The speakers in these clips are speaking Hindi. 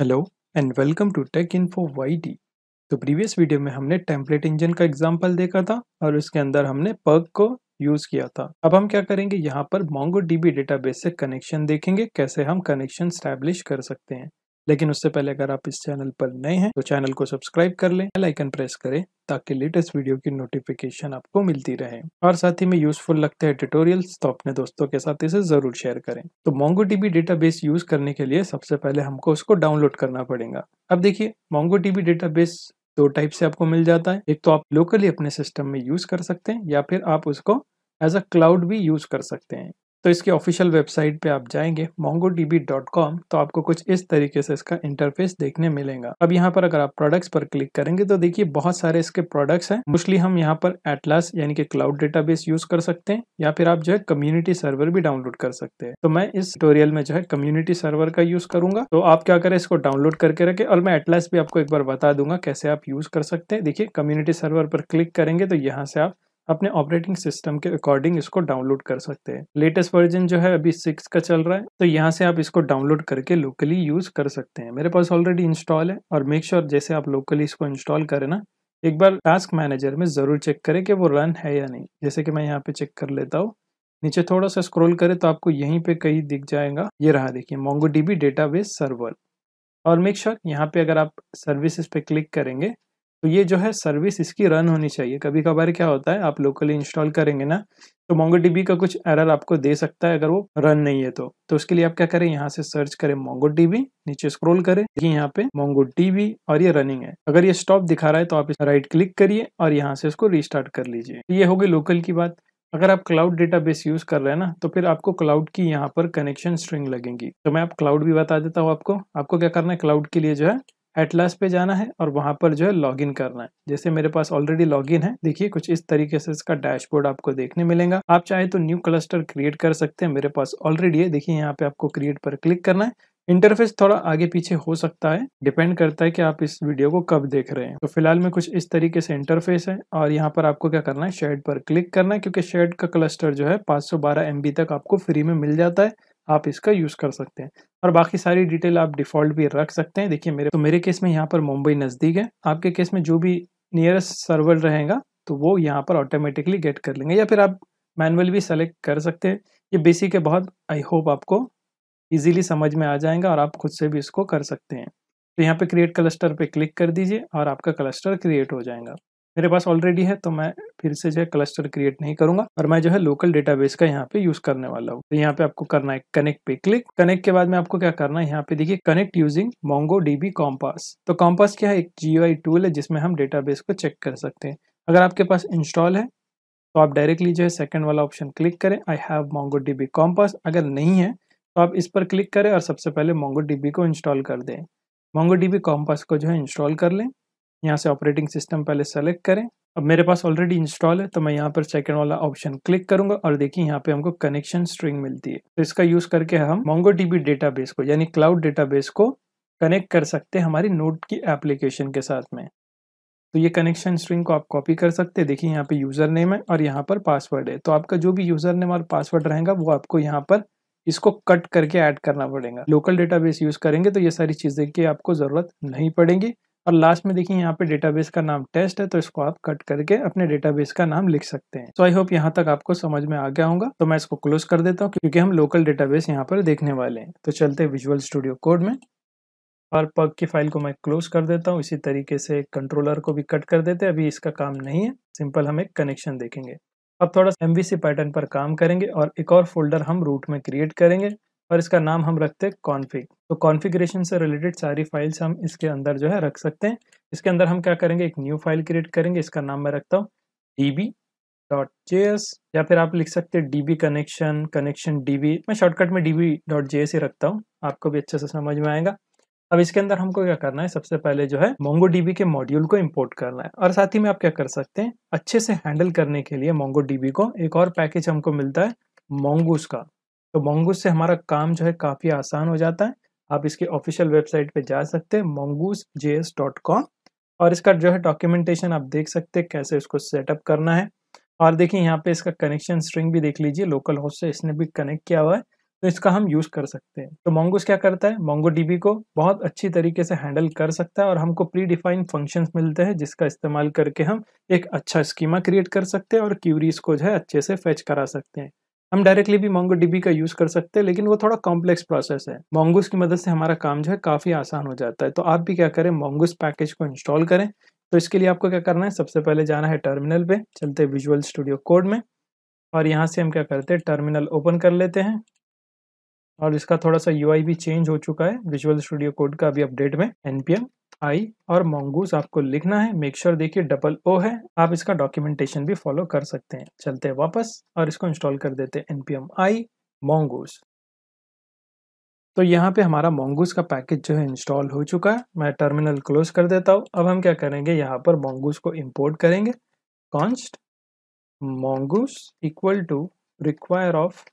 hello and welcome to tech info Y T तो प्रीवियस वीडियो में हमने टेम्पलेट इंजन का एग्जाम्पल देखा था और उसके अंदर हमने पग को यूज़ किया था अब हम क्या करेंगे यहाँ पर मोंगो डीबी डेटाबेस से कनेक्शन देखेंगे कैसे हम कनेक्शन स्टैब्लिश कर सकते हैं लेकिन उससे पहले अगर आप इस चैनल पर नए हैं तो चैनल को सब्सक्राइब कर लें बेल आइकन प्रेस करें ताकि लेटेस्ट वीडियो की नोटिफिकेशन आपको मिलती रहे और साथ ही में यूजफुल लगते हैं ट्यूटोरियल्स तो अपने दोस्तों के साथ इसे जरूर शेयर करें तो मोंगो टीबी डेटाबेस यूज करने के लिए सबसे पहले हमको उसको डाउनलोड करना पड़ेगा अब देखिए मोंगो टीबी डेटाबेस दो टाइप से आपको मिल जाता है एक तो आप लोकली अपने सिस्टम में यूज कर सकते हैं या फिर आप उसको एज अ क्लाउड भी यूज कर सकते हैं तो इसके ऑफिशियल वेबसाइट पे आप जाएंगे मोंगो तो आपको कुछ इस तरीके से इसका इंटरफेस देखने मिलेगा अब यहाँ पर अगर आप प्रोडक्ट्स पर क्लिक करेंगे तो देखिए बहुत सारे इसके प्रोडक्ट्स हैं मोस्टली हम यहाँ पर एटलास यानी कि क्लाउड डेटाबेस यूज कर सकते हैं या फिर आप जो है कम्युनिटी सर्वर भी डाउनलोड कर सकते हैं तो मैं इस टूटोरियल में जो है कम्युनिटी सर्वर का यूज करूंगा तो आप क्या करें इसको डाउनलोड करके रखें और मैं एटलास भी आपको एक बार बता दूंगा कैसे आप यूज कर सकते हैं देखिए कम्युनिटी सर्वर पर क्लिक करेंगे तो यहाँ से आप अपने ऑपरेटिंग सिस्टम के अकॉर्डिंग इसको डाउनलोड कर सकते हैं लेटेस्ट वर्जन जो है अभी सिक्स का चल रहा है तो यहाँ से आप इसको डाउनलोड करके लोकली यूज कर सकते हैं मेरे पास ऑलरेडी इंस्टॉल है और मेक श्योर sure जैसे आप लोकली इसको इंस्टॉल करें ना एक बार टास्क मैनेजर में ज़रूर चेक करें कि वो रन है या नहीं जैसे कि मैं यहाँ पे चेक कर लेता हूँ नीचे थोड़ा सा स्क्रॉल करें तो आपको यहीं पे कहीं दिख जाएगा ये रहा देखिए मोंगो डेटाबेस सर्वर और मेक श्योर sure यहाँ पे अगर आप सर्विसेज पे क्लिक करेंगे तो ये जो है सर्विस इसकी रन होनी चाहिए कभी कभार क्या होता है आप लोकली इंस्टॉल करेंगे ना तो मोंगो का कुछ एरर आपको दे सकता है अगर वो रन नहीं है तो तो उसके लिए आप क्या करें यहाँ से सर्च करें मोंगो नीचे स्क्रॉल करें देखिए यहाँ पे मोंगो और ये रनिंग है अगर ये स्टॉप दिखा रहा है तो आप इस राइट क्लिक करिए और यहाँ से इसको रिस्टार्ट कर लीजिए तो ये होगी लोकल की बात अगर आप क्लाउड डेटाबेस यूज कर रहे हैं ना तो फिर आपको क्लाउड की यहाँ पर कनेक्शन स्ट्रिंग लगेंगी तो मैं आप क्लाउड भी बता देता हूँ आपको आपको क्या करना है क्लाउड के लिए जो है एटलास पे जाना है और वहां पर जो है लॉगिन करना है जैसे मेरे पास ऑलरेडी लॉगिन है देखिए कुछ इस तरीके से इसका डैशबोर्ड आपको देखने मिलेगा आप चाहे तो न्यू क्लस्टर क्रिएट कर सकते हैं मेरे पास ऑलरेडी है देखिए यहाँ पे आपको क्रिएट पर क्लिक करना है इंटरफेस थोड़ा आगे पीछे हो सकता है डिपेंड करता है कि आप इस वीडियो को कब देख रहे हैं तो फिलहाल में कुछ इस तरीके से इंटरफेस है और यहाँ पर आपको क्या करना है शेड पर क्लिक करना है क्योंकि शेड का क्लस्टर जो है 512 सौ तक आपको फ्री में मिल जाता है आप इसका यूज़ कर सकते हैं और बाकी सारी डिटेल आप डिफ़ॉल्ट भी रख सकते हैं देखिए मेरे तो मेरे केस में यहाँ पर मुंबई नज़दीक है आपके केस में जो भी नियरेस्ट सर्वर रहेगा तो वो यहाँ पर ऑटोमेटिकली गेट कर लेंगे या फिर आप मैनुअल भी सेलेक्ट कर सकते हैं ये बेसिक है बहुत आई होप आपको इजीली समझ में आ जाएगा और आप खुद से भी इसको कर सकते हैं तो यहाँ पे क्रिएट क्लस्टर पे क्लिक कर दीजिए और आपका क्लस्टर क्रिएट हो जाएगा मेरे पास ऑलरेडी है तो मैं फिर से जो है क्लस्टर क्रिएट नहीं करूंगा और मैं जो है लोकल डेटाबेस का यहाँ पे यूज करने वाला हूँ तो यहाँ पे आपको करना है कनेक्ट पे क्लिक कनेक्ट के बाद में आपको क्या करना है यहाँ पे देखिए connect using mongo DB compass तो कॉम्पास क्या है एक जी टूल है जिसमें हम डेटाबेस को चेक कर सकते हैं अगर आपके पास इंस्टॉल है तो आप डायरेक्टली जो है सेकंड वाला ऑप्शन क्लिक करें I have mongo DB compass अगर नहीं है तो आप इस पर क्लिक करें और सबसे पहले मोंगो डीबी को इंस्टॉल कर दें मोंगो डीबी कॉम्पास को जो है इंस्टॉल कर लें यहाँ से ऑपरेटिंग सिस्टम पहले सेलेक्ट करें अब मेरे पास ऑलरेडी इंस्टॉल है तो मैं यहाँ पर सेकंड वाला ऑप्शन क्लिक करूंगा और देखिए यहाँ पे हमको कनेक्शन स्ट्रिंग मिलती है तो इसका यूज करके हम मोंगो डीबी डेटाबेस को यानी क्लाउड डेटाबेस को कनेक्ट कर सकते हैं हमारी नोट की एप्लीकेशन के साथ में तो ये कनेक्शन स्ट्रिंग को आप कॉपी कर सकते हैं देखिए यहाँ पे यूजर नेम है और यहाँ पर पासवर्ड है तो आपका जो भी यूजर नेम और पासवर्ड रहेगा वो आपको यहाँ पर इसको कट करके ऐड करना पड़ेगा लोकल डेटाबेस यूज करेंगे तो ये सारी चीजें की आपको जरूरत नहीं पड़ेगी और लास्ट में देखिए यहाँ पे डेटाबेस का नाम टेस्ट है तो इसको आप कट करके अपने डेटाबेस का नाम लिख सकते हैं तो आई होप यहाँ तक आपको समझ में आ गया होगा तो मैं इसको क्लोज कर देता हूँ क्योंकि हम लोकल डेटाबेस यहाँ पर देखने वाले हैं तो चलते हैं विजुअल स्टूडियो कोड में और पग की फाइल को मैं क्लोज कर देता हूँ इसी तरीके से कंट्रोलर को भी कट कर देते हैं अभी इसका काम नहीं है सिंपल हम एक कनेक्शन देखेंगे अब थोड़ा एम पैटर्न पर काम करेंगे और एक और फोल्डर हम रूट में क्रिएट करेंगे और इसका नाम हम रखते हैं कॉन्फ़िग तो कॉन्फ़िगरेशन से रिलेटेड सारी फाइल्स हम इसके अंदर जो है रख सकते हैं इसके अंदर हम क्या करेंगे एक न्यू फाइल क्रिएट करेंगे इसका नाम मैं रखता हूँ डी डॉट जे या फिर आप लिख सकते हैं D B connection connection D B मैं शॉर्टकट में डी बी डॉट जे ही रखता हूँ आपको भी अच्छे से समझ में आएगा अब इसके अंदर हमको क्या करना है सबसे पहले जो है मोंगो बी के मॉड्यूल को इम्पोर्ट करना है और साथ ही में आप क्या कर सकते हैं अच्छे से हैंडल करने के लिए मोंगो डीबी को एक और पैकेज हमको मिलता है मोंगूस का तो मोंगूस से हमारा काम जो है काफ़ी आसान हो जाता है आप इसके ऑफिशियल वेबसाइट पे जा सकते हैं mongoose J S dot com और इसका जो है डॉक्यूमेंटेशन आप देख सकते हैं कैसे इसको सेटअप करना है और देखिए यहाँ पे इसका कनेक्शन स्ट्रिंग भी देख लीजिए लोकल होस्ट से इसने भी कनेक्ट किया हुआ है तो इसका हम यूज़ कर सकते हैं तो मोंगूस क्या करता है मोंगो डीबी को बहुत अच्छी तरीके से हैंडल कर सकता है और हमको प्री डिफाइन फंक्शन मिलते हैं जिसका इस्तेमाल करके हम एक अच्छा स्कीमा क्रिएट कर सकते हैं और क्यूरीज को जो है अच्छे से फैच करा सकते हैं हम डायरेक्टली भी मोंगो डीबी का यूज़ कर सकते हैं लेकिन वो थोड़ा कॉम्प्लेक्स प्रोसेस है मोंगोस की मदद से हमारा काम जो है काफ़ी आसान हो जाता है तो आप भी क्या करें मोंगोस पैकेज को इंस्टॉल करें तो इसके लिए आपको क्या करना है सबसे पहले जाना है टर्मिनल पे चलते हैं विजुअल स्टूडियो कोड में और यहाँ से हम क्या करते हैं टर्मिनल ओपन कर लेते हैं और इसका थोड़ा सा यूआई भी चेंज हो चुका है विजुअल स्टूडियो कोड का अभी अपडेट में एनपीएम आई और मोंगूस आपको लिखना है मेक श्योर देखिए डबल ओ है आप इसका डॉक्यूमेंटेशन भी फॉलो कर सकते हैं चलते हैं वापस और इसको इंस्टॉल कर देते हैं एनपीएम आई मोंगूस तो यहाँ पे हमारा मोंगूस का पैकेज जो है इंस्टॉल हो चुका है मैं टर्मिनल क्लोज कर देता हूँ अब हम क्या करेंगे यहाँ पर मोंगूस को इम्पोर्ट करेंगे const mongoose equal to require of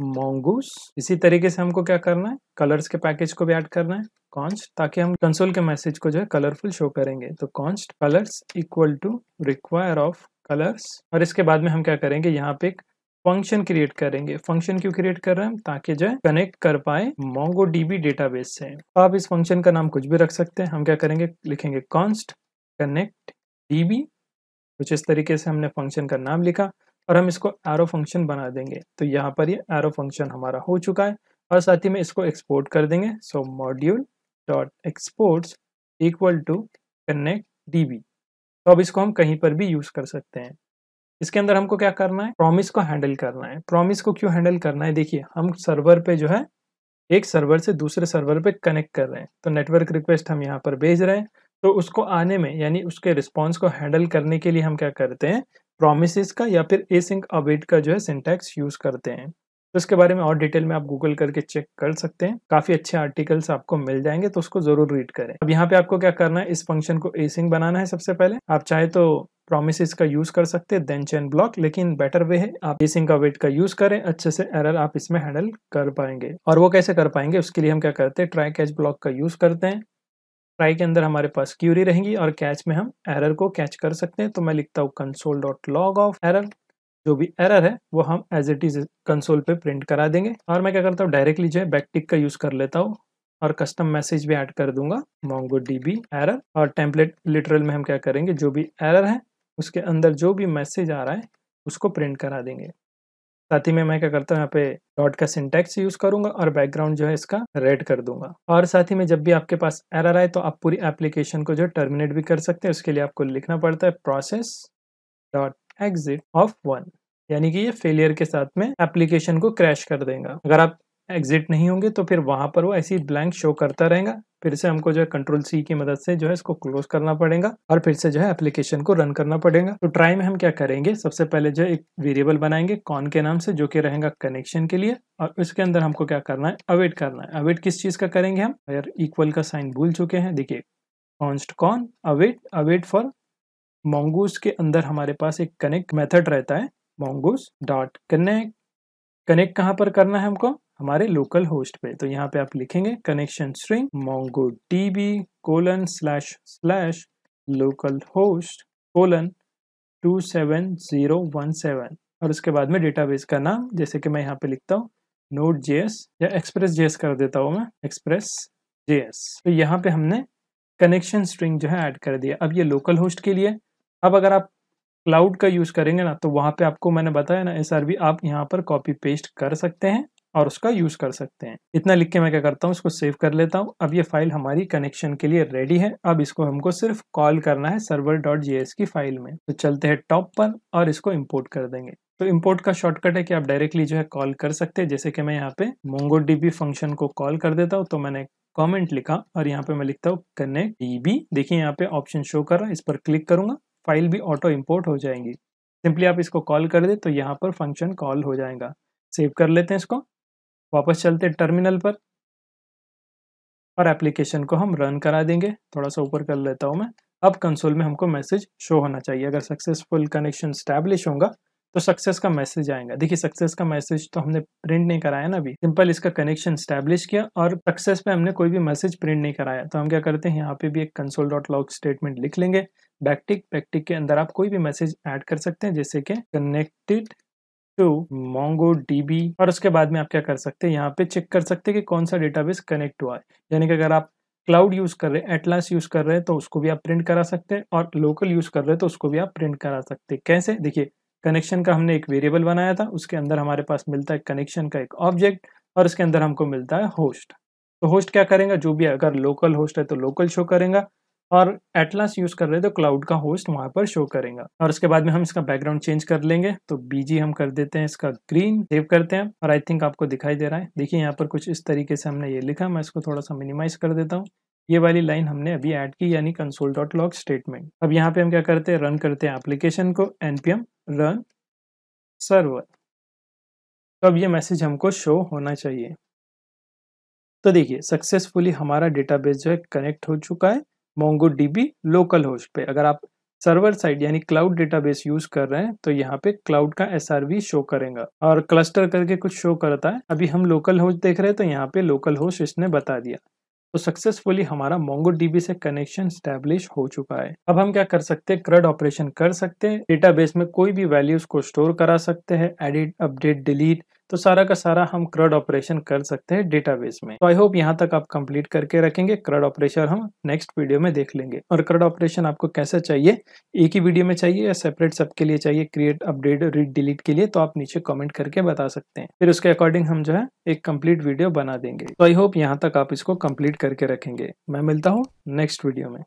mongoose इसी तरीके से हमको क्या करना है कलर्स के पैकेज को भी ऐड करना है कॉन्स्ट ताकि हम कंसोल के मैसेज को जो है कलरफुल शो करेंगे तो const colours equal to require of colours और इसके बाद में हम क्या करेंगे यहाँ पे एक फंक्शन क्रिएट करेंगे फंक्शन क्यों क्रिएट कर रहे हैं ताकि जो है कनेक्ट कर पाए मोंगो डीबी डेटाबेस से तो आप इस फंक्शन का नाम कुछ भी रख सकते हैं हम क्या करेंगे लिखेंगे कॉन्स्ट कनेक्ट डीबी कुछ इस तरीके से हमने फंक्शन का नाम लिखा और हम इसको एरो फंक्शन बना देंगे तो यहाँ पर ये एरो फंक्शन हमारा हो चुका है और साथ ही में इसको एक्सपोर्ट कर देंगे so module dot exports equal to connect B तो अब इसको हम कहीं पर भी यूज़ कर सकते हैं इसके अंदर हमको क्या करना है प्रॉमिस को हैंडल करना है प्रॉमिस को क्यों हैंडल करना है देखिए हम सर्वर पे जो है एक सर्वर से दूसरे सर्वर पे कनेक्ट कर रहे हैं तो नेटवर्क रिक्वेस्ट हम यहाँ पर भेज रहे हैं तो उसको आने में यानी उसके रिस्पॉन्स को हैंडल करने के लिए हम क्या करते हैं प्रोमिस का या फिर एसिंक अवेट का जो है सिंटैक्स यूज करते हैं तो इसके बारे में और डिटेल में आप गूगल करके चेक कर सकते हैं काफी अच्छे आर्टिकल्स आपको मिल जाएंगे तो उसको जरूर रीड करें अब यहाँ पे आपको क्या करना है इस फंक्शन को एसिंक बनाना है सबसे पहले आप चाहे तो प्रोमिस का यूज कर सकते हैं देन चेन ब्लॉक लेकिन बेटर वे है आप एसिंक अवेट का यूज करें अच्छे से एरर आप इसमें हैंडल कर पाएंगे और वो कैसे कर पाएंगे उसके लिए हम क्या करते हैं ट्राई कैच ब्लॉक का यूज करते हैं ट्राई के अंदर हमारे पास क्यूरी रहेंगी और कैच में हम एरर को कैच कर सकते हैं तो मैं लिखता हूँ console dot log of error जो भी एरर है वो हम एज इट इज कंसोल पे प्रिंट करा देंगे और मैं क्या करता हूँ डायरेक्टली जो है बैकटिक का यूज कर लेता हूँ और कस्टम मैसेज भी ऐड कर दूंगा मोंगो बी एरर और टेम्पलेट लिटरल में हम क्या करेंगे जो भी एरर है उसके अंदर जो भी मैसेज आ रहा है उसको प्रिंट करा देंगे साथ ही में मैं क्या करता हूँ यहाँ पे डॉट का सिंटेक्स यूज करूंगा और बैकग्राउंड जो है इसका रेड कर दूंगा और साथ ही में जब भी आपके पास एरर आए तो आप पूरी एप्लीकेशन को जो टर्मिनेट भी कर सकते हैं उसके लिए आपको लिखना पड़ता है process dot exit of one यानी कि ये फेलियर के साथ में एप्लीकेशन को क्रैश कर देगा अगर आप एग्जिट नहीं होंगे तो फिर वहाँ पर वो ऐसी ब्लैंक शो करता रहेगा फिर से हमको जो है कंट्रोल सी की मदद से जो है इसको क्लोज करना पड़ेगा और फिर से जो है एप्लीकेशन को रन करना पड़ेगा तो ट्राई में हम क्या करेंगे सबसे पहले जो है एक वेरिएबल बनाएंगे कॉन के नाम से जो कि रहेगा कनेक्शन के लिए और उसके अंदर हमको क्या करना है अवेट करना है अवेट किस चीज का करेंगे हम यार इक्वल का साइन भूल चुके हैं देखिए const con await await for mongoose के अंदर हमारे पास एक कनेक्ट मेथड रहता है मोंगूस डॉट कनेक्ट कनेक्ट कहाँ पर करना है हमको हमारे लोकल होस्ट पे तो यहाँ पे आप लिखेंगे connection string mongo B colon slash slash local host colon two seven zero one seven और उसके बाद में डेटाबेस का नाम जैसे कि मैं यहाँ पे लिखता हूँ नोट एस या एक्सप्रेस एस कर देता हूँ मैं एक्सप्रेस एस तो यहाँ पे हमने कनेक्शन स्ट्रिंग जो है ऐड कर दिया अब ये लोकल होस्ट के लिए अब अगर आप क्लाउड का यूज़ करेंगे ना तो वहाँ पे आपको मैंने बताया ना एस आप यहाँ पर कॉपी पेस्ट कर सकते हैं और उसका यूज़ कर सकते हैं इतना लिख के मैं क्या करता हूँ इसको सेव कर लेता हूँ अब ये फाइल हमारी कनेक्शन के लिए रेडी है अब इसको हमको सिर्फ कॉल करना है सर्वर डॉट जे की फाइल में तो चलते हैं टॉप पर और इसको इम्पोर्ट कर देंगे तो इम्पोर्ट का शॉर्टकट है कि आप डायरेक्टली जो है कॉल कर सकते हैं जैसे कि मैं यहाँ पे मोंगो डीबी फंक्शन को कॉल कर देता हूँ तो मैंने कॉमेंट लिखा और यहाँ पे मैं लिखता हूँ कनेक्ट डीबी देखिए यहाँ पे ऑप्शन शो कर रहा है इस पर क्लिक करूंगा फाइल भी ऑटो इम्पोर्ट हो जाएंगी सिंपली आप इसको कॉल कर दे तो यहाँ पर फंक्शन कॉल हो जाएगा सेव कर लेते हैं इसको वापस चलते टर्मिनल पर और एप्लीकेशन को हम रन करा देंगे थोड़ा सा ऊपर कर लेता हूँ मैं अब कंसोल में हमको मैसेज शो होना चाहिए अगर सक्सेसफुल कनेक्शन स्टैब्लिश होगा तो सक्सेस का मैसेज आएगा देखिए सक्सेस का मैसेज तो हमने प्रिंट नहीं कराया ना अभी सिंपल इसका कनेक्शन स्टैब्लिश किया और सक्सेस पे हमने कोई भी मैसेज प्रिंट नहीं कराया तो हम क्या करते हैं यहाँ पे भी एक कंसोल डॉट लॉग स्टेटमेंट लिख लेंगे बैकटिक बैकटिक के अंदर आप कोई भी मैसेज ऐड कर सकते हैं जैसे कि कनेक्टेड टू मोंगो डीबी और उसके बाद में आप क्या कर सकते हैं यहाँ पे चेक कर सकते हैं कि कौन सा डेटाबेस कनेक्ट हुआ है यानी कि अगर आप क्लाउड यूज कर रहे हैं एटलास यूज कर रहे हैं तो उसको भी आप प्रिंट करा सकते हैं और लोकल यूज कर रहे हैं तो उसको भी आप प्रिंट करा सकते हैं कैसे देखिए कनेक्शन का हमने एक वेरिएबल बनाया था उसके अंदर हमारे पास मिलता है कनेक्शन का एक ऑब्जेक्ट और उसके अंदर हमको मिलता है होस्ट तो होस्ट क्या करेगा जो भी अगर लोकल होस्ट है तो लोकल शो करेगा और एटलास यूज कर रहे तो क्लाउड का होस्ट वहां पर शो करेगा और उसके बाद में हम इसका बैकग्राउंड चेंज कर लेंगे तो बीजी हम कर देते हैं इसका ग्रीन सेव करते हैं और आई थिंक आपको दिखाई दे रहा है देखिए यहाँ पर कुछ इस तरीके से हमने ये लिखा मैं इसको थोड़ा सा मिनिमाइज कर देता हूँ ये वाली लाइन हमने अभी ऐड की यानी कंसोल डॉट लॉग स्टेटमेंट अब यहाँ पे हम क्या करते हैं रन करते हैं एप्लीकेशन को एनपीएम रन सर्वर तो अब ये मैसेज हमको शो होना चाहिए तो देखिए सक्सेसफुली हमारा डेटाबेस जो है कनेक्ट हो चुका है मोंगो डीबी लोकल होस्ट पे अगर आप सर्वर साइड यानी क्लाउड डेटाबेस यूज कर रहे हैं तो यहाँ पे क्लाउड का एस शो करेगा और क्लस्टर करके कुछ शो करता है अभी हम लोकल होस्ट देख रहे हैं तो यहाँ पे लोकल होस्ट इसने बता दिया तो सक्सेसफुली हमारा मोंगो डीबी से कनेक्शन स्टेब्लिश हो चुका है अब हम क्या कर सकते हैं क्रड ऑपरेशन कर सकते हैं डेटाबेस में कोई भी वैल्यूज को स्टोर करा सकते हैं एडिट अपडेट डिलीट तो सारा का सारा हम क्रड ऑपरेशन कर सकते हैं डेटाबेस में तो आई होप यहाँ तक आप कंप्लीट करके रखेंगे क्रड ऑपरेशन हम नेक्स्ट वीडियो में देख लेंगे और क्रड ऑपरेशन आपको कैसा चाहिए एक ही वीडियो में चाहिए या सेपरेट सबके लिए चाहिए क्रिएट अपडेट रीड डिलीट के लिए तो आप नीचे कॉमेंट करके बता सकते हैं फिर उसके अकॉर्डिंग हम जो है एक कम्प्लीट वीडियो बना देंगे तो आई होप यहाँ तक आप इसको कम्प्लीट करके रखेंगे मैं मिलता हूँ नेक्स्ट वीडियो में